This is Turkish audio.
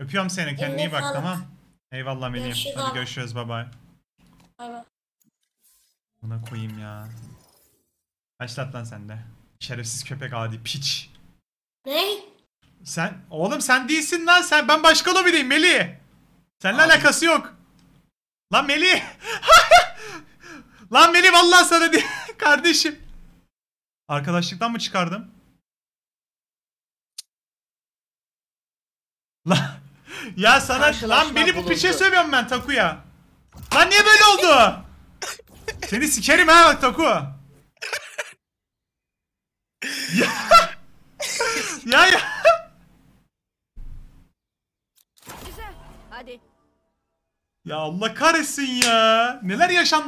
Öpüyorum seni. Kendine iyi bak sağlık. tamam. Eyvallah Melih'im. Görüşürüz Hadi abi. görüşürüz. Bay bay. Buna koyayım ya. Başlat lan sen de. Şerefsiz köpek adi piç. Ne? Sen oğlum sen değilsin lan sen ben başka lobideyim Melih. Seninle Abi. alakası yok. Lan Melih. lan Melih vallahi sana di kardeşim. Arkadaşlıktan mı çıkardım? Lan ya sana lan beni bu piçe sövüyorum ben Takuya. Lan niye böyle oldu? Seni sikerim ha bak Taku. ya. ya ya. Güzel. Hadi. Ya Allah kahretsin ya. Neler yaşandı